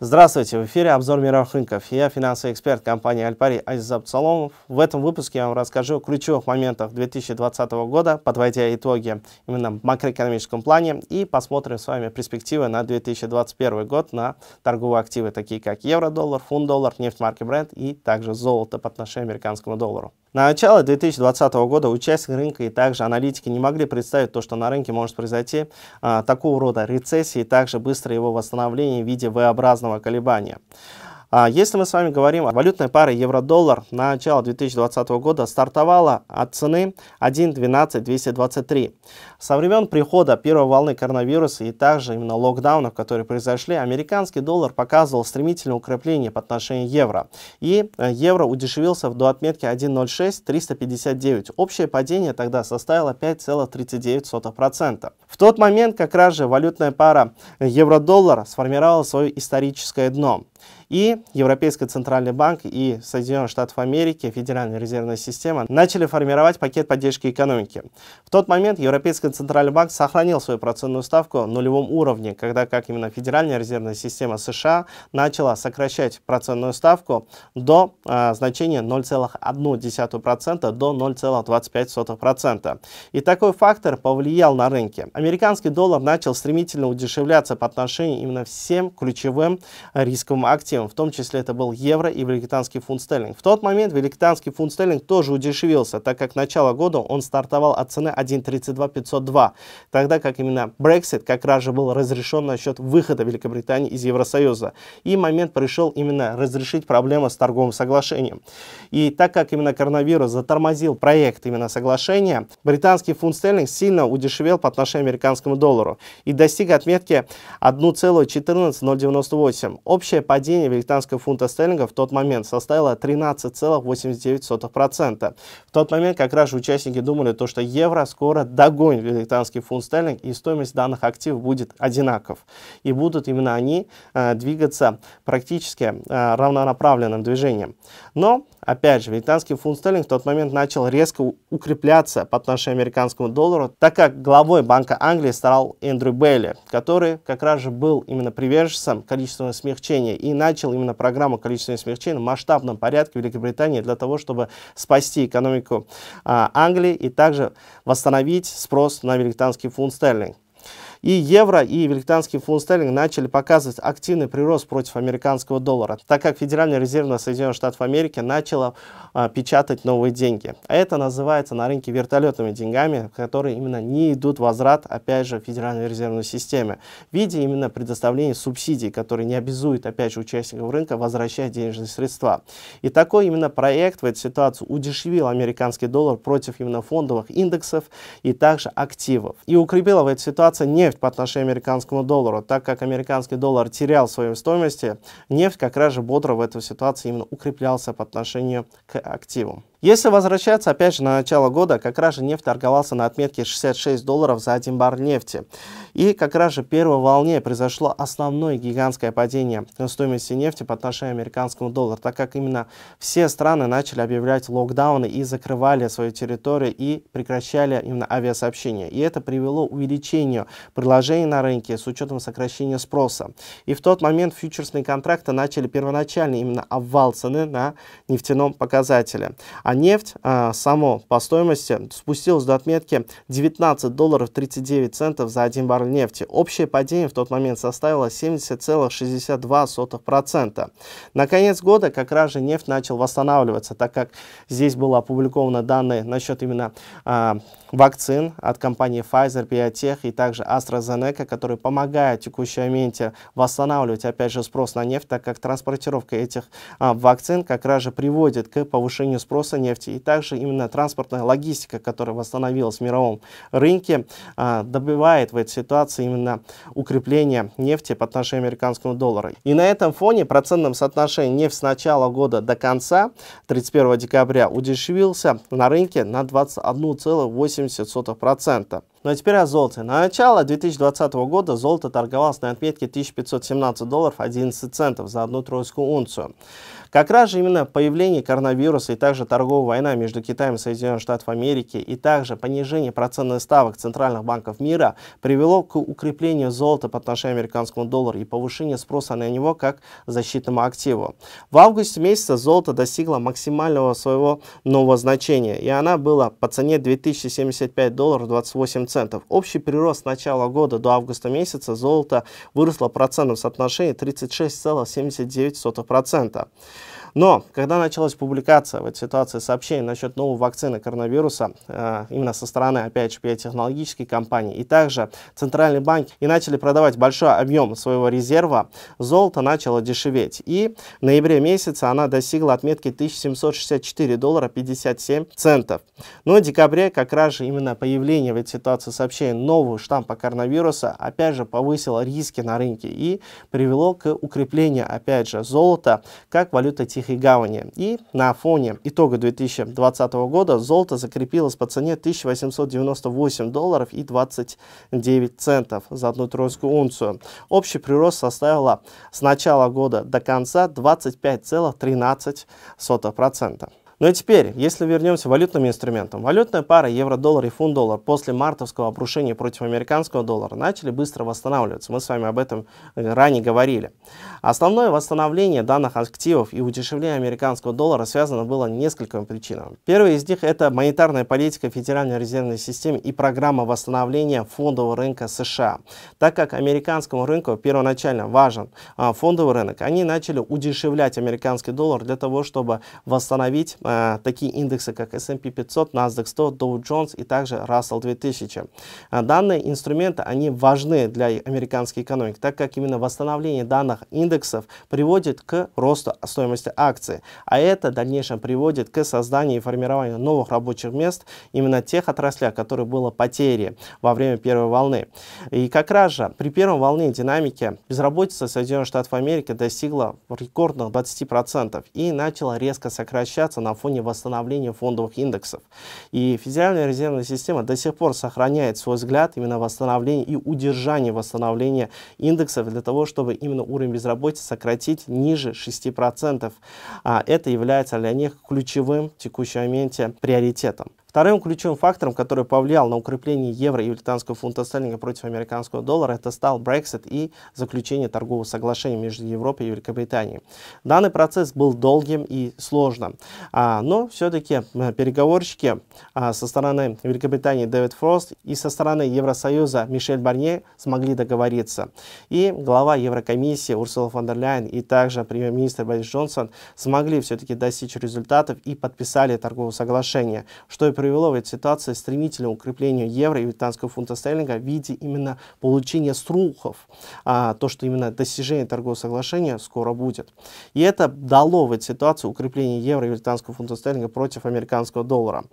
Здравствуйте, в эфире обзор мировых рынков. Я финансовый эксперт компании Альпари Азиз Абсаломов. В этом выпуске я вам расскажу о ключевых моментах 2020 года, подводя итоги именно в макроэкономическом плане и посмотрим с вами перспективы на 2021 год на торговые активы, такие как евро-доллар, фунт-доллар, нефть марки Brent и также золото по отношению к американскому доллару. На начало 2020 года участники рынка и также аналитики не могли представить то, что на рынке может произойти а, такого рода рецессии и также быстрое его восстановление в виде V-образного колебания. А если мы с вами говорим о валютной паре евро-доллар на начало 2020 года стартовала от цены 1.12.223. Со времен прихода первой волны коронавируса и также именно локдаунов, которые произошли, американский доллар показывал стремительное укрепление по отношению евро. И э, евро удешевился до отметки 1.06.359. Общее падение тогда составило 5,39%. В тот момент как раз же валютная пара э, евро-доллар сформировала свое историческое дно. И Европейский Центральный Банк и Соединенных Штатов Америки, Федеральная резервная система, начали формировать пакет поддержки экономики. В тот момент Европейский Центральный Банк сохранил свою процентную ставку на нулевом уровне, когда как именно Федеральная резервная система США начала сокращать процентную ставку до э, значения 0,1% до 0,25%. И такой фактор повлиял на рынки. Американский доллар начал стремительно удешевляться по отношению именно всем ключевым рисковым активам тем, в том числе это был евро и великитанский фунт стерлинг. В тот момент великитанский фунт стерлинг тоже удешевился, так как начало года он стартовал от цены 1.32502, тогда как именно Brexit как раз же был разрешен насчет выхода Великобритании из Евросоюза. И момент пришел именно разрешить проблему с торговым соглашением. И так как именно коронавирус затормозил проект именно соглашения, британский фунт стерлинг сильно удешевел по отношению к американскому доллару и достиг отметки 1,14098. Общее падение падение британского фунта стерлинга в тот момент составило 13,89%. В тот момент как раз участники думали, то, что евро скоро догонит британский фунт стерлинг и стоимость данных активов будет одинаков. И будут именно они э, двигаться практически э, равнонаправленным движением. Но Опять же, британский фунт стерлинг в тот момент начал резко укрепляться по отношению к американскому доллару, так как главой Банка Англии стал Эндрю Бейли, который как раз же был именно приверженцем количественного смягчения и начал именно программу количественного смягчения в масштабном порядке в Великобритании для того, чтобы спасти экономику а, Англии и также восстановить спрос на американский фунт стерлинг. И евро, и великанский фунт стерлинг начали показывать активный прирост против американского доллара, так как Федеральная резервная Соединенных Штатов Америки начала а, печатать новые деньги. А это называется на рынке вертолетными деньгами, которые именно не идут в возврат, опять же, Федеральной резервной системе, в виде именно предоставления субсидий, которые не обязуют, опять же, участников рынка возвращать денежные средства. И такой именно проект в эту ситуацию удешевил американский доллар против именно фондовых индексов и также активов. И укрепила в этой ситуации не нефть по отношению к американскому доллару. Так как американский доллар терял свою стоимость, нефть как раз же бодро в этой ситуации именно укреплялся по отношению к активам. Если возвращаться опять же на начало года, как раз же нефть торговался на отметке 66 долларов за один бар нефти. И как раз же в первой волне произошло основное гигантское падение стоимости нефти по отношению к американскому доллару, так как именно все страны начали объявлять локдауны и закрывали свою территорию и прекращали именно авиасообщение. И это привело к увеличению предложений на рынке с учетом сокращения спроса. И в тот момент фьючерсные контракты начали первоначально именно обвал цены на нефтяном показателе а нефть э, само по стоимости спустилась до отметки 19 долларов 39 центов за 1 баррель нефти. Общее падение в тот момент составило 70,62%. На конец года как раз же нефть начал восстанавливаться, так как здесь было опубликовано данные насчет именно э, вакцин от компании Pfizer, Biotech и также AstraZeneca, которые помогают в текущем моменте восстанавливать опять же спрос на нефть, так как транспортировка этих э, вакцин как раз же приводит к повышению спроса нефти и также именно транспортная логистика, которая восстановилась в мировом рынке, а, добивает в этой ситуации именно укрепление нефти по отношению к американскому доллару. И на этом фоне процентном соотношении нефть с начала года до конца, 31 декабря, удешевился на рынке на 21,80%. Ну а теперь о золоте. На начало 2020 года золото торговалось на отметке 1517 долларов 11 центов за одну тройскую унцию. Как раз же именно появление коронавируса и также торговая война между Китаем и Соединенными Штатами Америки и также понижение процентных ставок центральных банков мира привело к укреплению золота по отношению к американскому доллару и повышению спроса на него как защитному активу. В августе месяце золото достигло максимального своего нового значения, и она была по цене 2075 долларов 28 центов 3%. Общий прирост с начала года до августа месяца золото выросло в процентном 36,79%. Но когда началась публикация в этой ситуации сообщений насчет новой вакцины коронавируса, э, именно со стороны, опять же, биотехнологической компаний и также Центральный банк, и начали продавать большой объем своего резерва, золото начало дешеветь. И в ноябре месяце она достигла отметки 1764 доллара 57 центов. Но в декабре как раз же именно появление в этой ситуации сообщений нового штампа коронавируса, опять же, повысило риски на рынке и привело к укреплению, опять же, золота как валюта Тихой гавани. И на фоне итога 2020 года золото закрепилось по цене 1898 долларов и 29 центов за одну тройскую унцию. Общий прирост составила с начала года до конца 25,13%. Ну и теперь, если вернемся к валютным инструментам. Валютная пара евро-доллар и фунт-доллар после мартовского обрушения против американского доллара начали быстро восстанавливаться. Мы с вами об этом э, ранее говорили. Основное восстановление данных активов и удешевление американского доллара связано было несколькими причинами. Первая из них – это монетарная политика Федеральной резервной системы и программа восстановления фондового рынка США. Так как американскому рынку первоначально важен а, фондовый рынок, они начали удешевлять американский доллар для того, чтобы восстановить а, Э, такие индексы, как S&P 500, NASDAQ 100, Dow Jones и также Russell 2000. Э, данные инструменты, они важны для американской экономики, так как именно восстановление данных индексов приводит к росту стоимости акций, а это в дальнейшем приводит к созданию и формированию новых рабочих мест именно тех отраслях, которые было потери во время первой волны. И как раз же при первой волне динамики безработица в Соединенных Штатах Америки достигла рекордных 20% и начала резко сокращаться на фоне восстановления фондовых индексов. И Федеральная резервная система до сих пор сохраняет свой взгляд именно восстановление и удержание восстановления индексов для того, чтобы именно уровень безработицы сократить ниже 6%. А это является для них ключевым в текущем моменте приоритетом. Вторым ключевым фактором, который повлиял на укрепление евро и британского фунта стерлинга против американского доллара, это стал Brexit и заключение торгового соглашения между Европой и Великобританией. Данный процесс был долгим и сложным, а, но все-таки э, переговорщики а, со стороны Великобритании Дэвид Фрост и со стороны Евросоюза Мишель Барнье смогли договориться. И глава Еврокомиссии Урсула фон дер Ляйен и также премьер-министр Борис Джонсон смогли все-таки достичь результатов и подписали торговое соглашение, что и привело в этой ситуации стремительному укреплению евро и британского фунта стерлинга в виде именно получения слухов, а, то, что именно достижение торгового соглашения скоро будет. И это дало в этой ситуации укрепление евро и британского фунта стерлинга против американского доллара.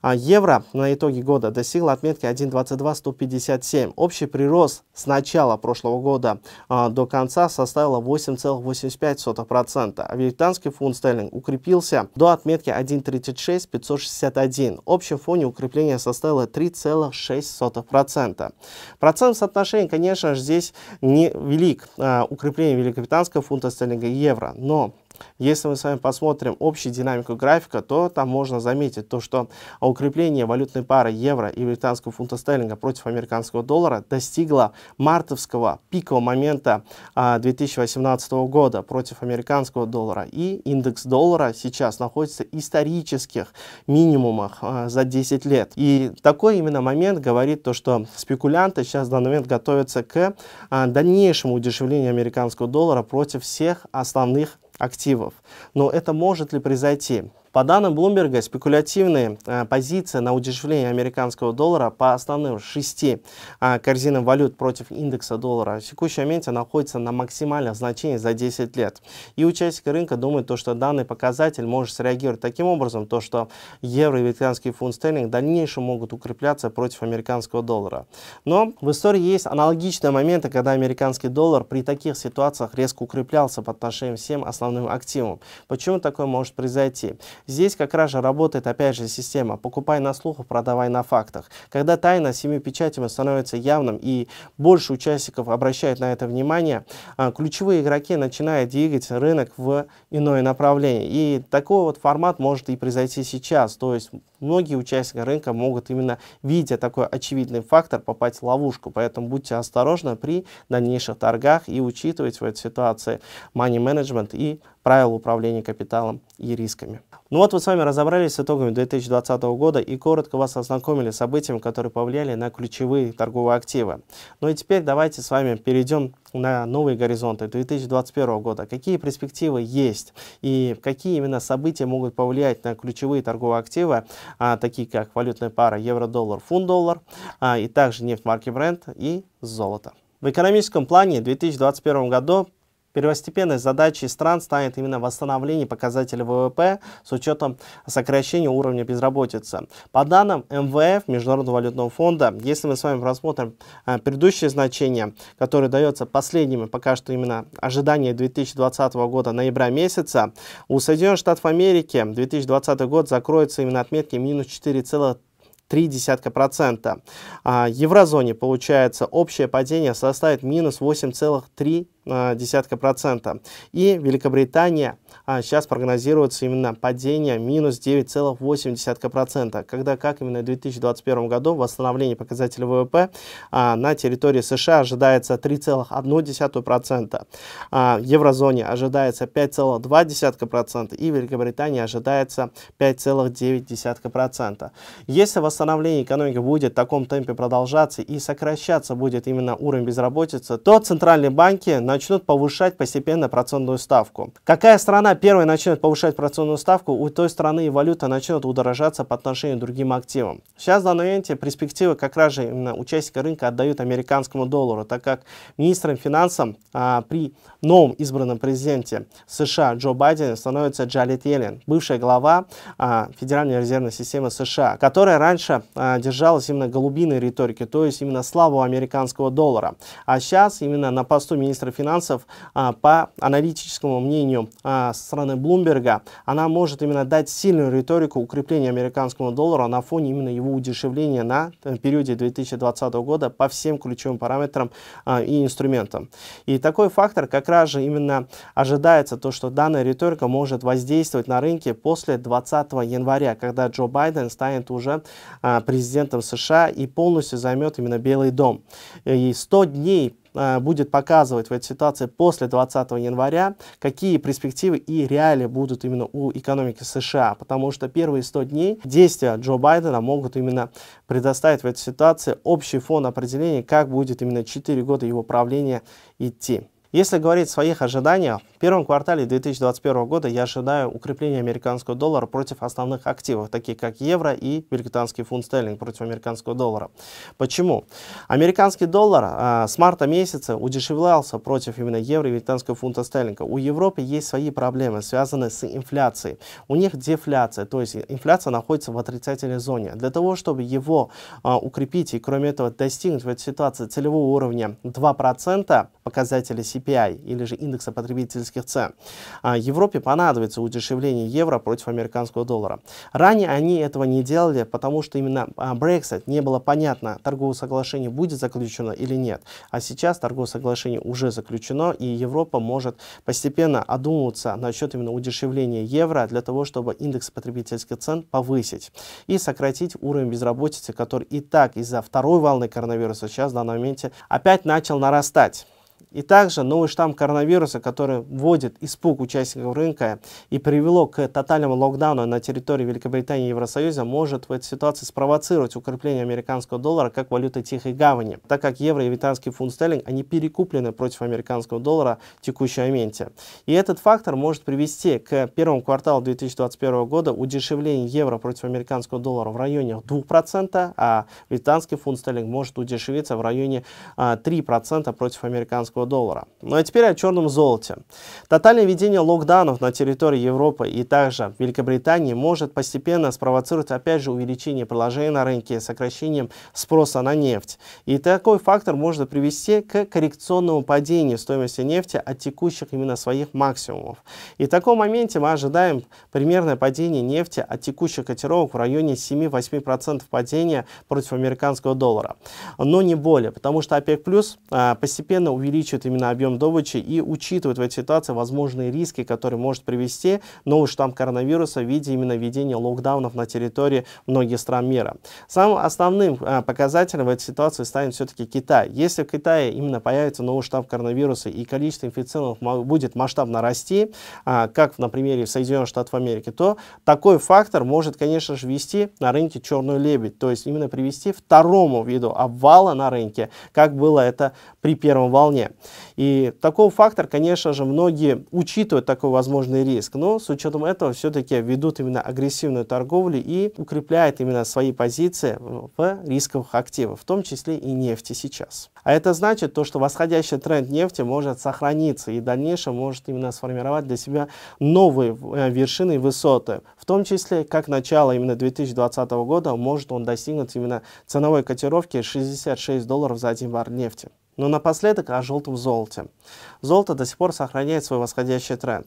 А евро на итоге года достигло отметки 1.22157. Общий прирост с начала прошлого года а, до конца составил 8,85%, а британский фунт стерлинг укрепился до отметки 1.36561 общем фоне укрепление составило 3,6%. Процент соотношения, конечно же, здесь не велик. А, укрепление великобританского фунта стерлинга евро. Но если мы с вами посмотрим общую динамику графика, то там можно заметить то, что укрепление валютной пары евро и британского фунта стерлинга против американского доллара достигло мартовского пикового момента 2018 а, года против американского доллара. И индекс доллара сейчас находится в исторических минимумах а, за 10 лет. И такой именно момент говорит то, что спекулянты сейчас в данный момент готовятся к а, дальнейшему удешевлению американского доллара против всех основных активов. Но это может ли произойти? По данным Bloomberg, спекулятивные э, позиции на удешевление американского доллара по основным шести э, корзинам валют против индекса доллара в текущем моменте находится на максимальных значениях за 10 лет. И участники рынка думают, то, что данный показатель может среагировать таким образом, то, что евро и британский фунт стерлинг в дальнейшем могут укрепляться против американского доллара. Но в истории есть аналогичные моменты, когда американский доллар при таких ситуациях резко укреплялся по отношению к всем основным активам. Почему такое может произойти? Здесь как раз же работает опять же система «покупай на слуху, продавай на фактах». Когда тайна семи печатями становится явным и больше участников обращают на это внимание, а, ключевые игроки начинают двигать рынок в иное направление. И такой вот формат может и произойти сейчас. То есть многие участники рынка могут именно, видя такой очевидный фактор, попасть в ловушку. Поэтому будьте осторожны при дальнейших торгах и учитывайте в этой ситуации money management и правил управления капиталом и рисками. Ну вот, вы с вами разобрались с итогами 2020 года и коротко вас ознакомили с событиями, которые повлияли на ключевые торговые активы. Ну и теперь давайте с вами перейдем на новые горизонты 2021 года. Какие перспективы есть и какие именно события могут повлиять на ключевые торговые активы, а, такие как валютная пара евро-доллар, фунт-доллар, а, и также нефть марки Brent и золото. В экономическом плане в 2021 году Первостепенной задачей стран станет именно восстановление показателей ВВП с учетом сокращения уровня безработицы. По данным МВФ, Международного валютного фонда, если мы с вами рассмотрим а, э, предыдущие значения, которые даются последними пока что именно ожидания 2020 года ноября месяца, у Соединенных Штатов Америки 2020 год закроется именно отметки минус 4,3%. 0,3%. А еврозоне, получается, общее падение составит минус 8,3% десятка процента. И Великобритания а, сейчас прогнозируется именно падение минус 9,8%, когда как именно в 2021 году восстановление показателя ВВП а, на территории США ожидается 3,1%, процента, а, в еврозоне ожидается 5,2% и в Великобритании ожидается 5,9%. Если восстановление экономики будет в таком темпе продолжаться и сокращаться будет именно уровень безработицы, то центральные банки на начнут повышать постепенно процентную ставку. Какая страна первая начнет повышать процентную ставку, у той страны и валюта начнет удорожаться по отношению к другим активам. Сейчас в данном моменте перспективы как раз же именно участника рынка отдают американскому доллару, так как министром финансов а, при новом избранном президенте США Джо Байдене становится Джалит Йеллен, бывшая глава а, Федеральной резервной системы США, которая раньше а, держалась именно голубиной риторики, то есть именно славу американского доллара. А сейчас именно на посту министра финансов финансов, а, по аналитическому мнению а, страны Блумберга, она может именно дать сильную риторику укрепления американского доллара на фоне именно его удешевления на э, периоде 2020 года по всем ключевым параметрам а, и инструментам. И такой фактор как раз же именно ожидается то, что данная риторика может воздействовать на рынке после 20 января, когда Джо Байден станет уже президентом США и полностью займет именно Белый дом. И 100 дней Э, будет показывать в этой ситуации после 20 января, какие перспективы и реалии будут именно у экономики США, потому что первые 100 дней действия Джо Байдена могут именно предоставить в этой ситуации общий фон определения, как будет именно 4 года его правления идти. Если говорить о своих ожиданиях, в первом квартале 2021 года я ожидаю укрепления американского доллара против основных активов, таких как евро и британский фунт стерлинг против американского доллара. Почему? Американский доллар а, с марта месяца удешевлялся против именно евро и британского фунта стерлинга. У Европы есть свои проблемы, связанные с инфляцией. У них дефляция, то есть инфляция находится в отрицательной зоне. Для того, чтобы его а, укрепить и, кроме этого, достигнуть в этой ситуации целевого уровня 2%, показателя CPI или же индекса потребительских цен. А, Европе понадобится удешевление евро против американского доллара. Ранее они этого не делали, потому что именно а, Brexit не было понятно, торговое соглашение будет заключено или нет. А сейчас торговое соглашение уже заключено, и Европа может постепенно одумываться насчет именно удешевления евро для того, чтобы индекс потребительских цен повысить и сократить уровень безработицы, который и так из-за второй волны коронавируса сейчас в данном моменте опять начал нарастать. И также новый штамм коронавируса, который вводит испуг участников рынка и привело к тотальному локдауну на территории Великобритании и Евросоюза, может в этой ситуации спровоцировать укрепление американского доллара как валюты тихой гавани, так как евро и британский фунт стерлинг, они перекуплены против американского доллара в текущем моменте. И этот фактор может привести к первому кварталу 2021 года удешевлению евро против американского доллара в районе 2%, а британский фунт стерлинг может удешевиться в районе 3% а, против американского американского доллара. Ну а теперь о черном золоте. Тотальное введение локдаунов на территории Европы и также Великобритании может постепенно спровоцировать опять же увеличение предложения на рынке с сокращением спроса на нефть. И такой фактор может привести к коррекционному падению стоимости нефти от текущих именно своих максимумов. И в таком моменте мы ожидаем примерное падение нефти от текущих котировок в районе 7-8% падения против американского доллара. Но не более, потому что ОПЕК+, плюс а, постепенно увеличивает увеличивает именно объем добычи и учитывает в этой ситуации возможные риски, которые может привести новый штамм коронавируса в виде именно введения локдаунов на территории многих стран мира. Самым основным а, показателем в этой ситуации станет все-таки Китай. Если в Китае именно появится новый штамм коронавируса и количество инфицированных будет масштабно расти, а, как на примере в Соединенных Штатов Америки, то такой фактор может, конечно же, вести на рынке черную лебедь, то есть именно привести второму виду обвала на рынке, как было это при первом волне. И такой фактор, конечно же, многие учитывают такой возможный риск, но с учетом этого все-таки ведут именно агрессивную торговлю и укрепляют именно свои позиции в рисковых активах, в том числе и нефти сейчас. А это значит то, что восходящий тренд нефти может сохраниться и в дальнейшем может именно сформировать для себя новые э, вершины и высоты, в том числе как начало именно 2020 года может он достигнуть именно ценовой котировки 66 долларов за один бар нефти. Но напоследок о желтом золоте. Золото до сих пор сохраняет свой восходящий тренд.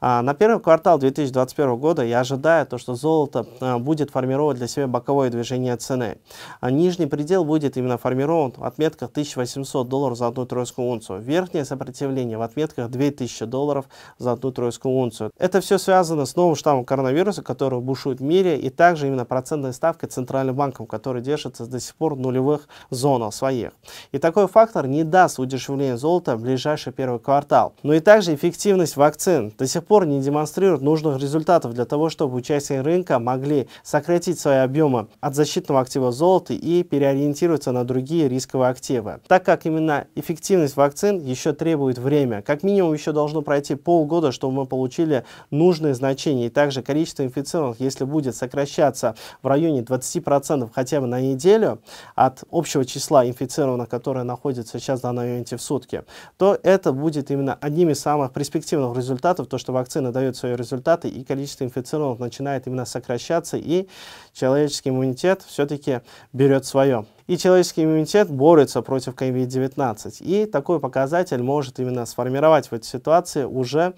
А, на первый квартал 2021 года я ожидаю то, что золото а, будет формировать для себя боковое движение цены. А нижний предел будет именно формирован в отметках 1800 долларов за одну тройскую унцию. Верхнее сопротивление в отметках 2000 долларов за одну тройскую унцию. Это все связано с новым штаммом коронавируса, который бушует в мире, и также именно процентной ставкой центральным банков, который держится до сих пор в нулевых зонах своих. И такой фактор не даст удешевления золота в ближайший первый квартал. Но ну и также эффективность вакцин. До сих пор не демонстрируют нужных результатов для того, чтобы участники рынка могли сократить свои объемы от защитного актива золота и переориентироваться на другие рисковые активы. Так как именно эффективность вакцин еще требует время, как минимум еще должно пройти полгода, чтобы мы получили нужные значения. И также количество инфицированных, если будет сокращаться в районе 20% хотя бы на неделю от общего числа инфицированных, которые находятся сейчас в данном моменте в сутки, то это будет именно одним из самых перспективных результатов, то что вакцина дает свои результаты, и количество инфицированных начинает именно сокращаться, и человеческий иммунитет все-таки берет свое. И человеческий иммунитет борется против COVID-19. И такой показатель может именно сформировать в этой ситуации уже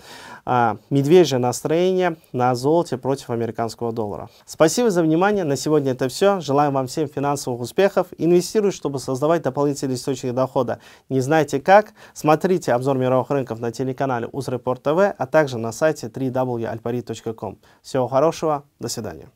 а, медвежье настроение на золоте против американского доллара. Спасибо за внимание. На сегодня это все. Желаем вам всем финансовых успехов. Инвестируйте, чтобы создавать дополнительные источники дохода. Не знаете как? Смотрите обзор мировых рынков на телеканале УзРепорт ТВ, а также на сайте www.alpari.com. Всего хорошего. До свидания.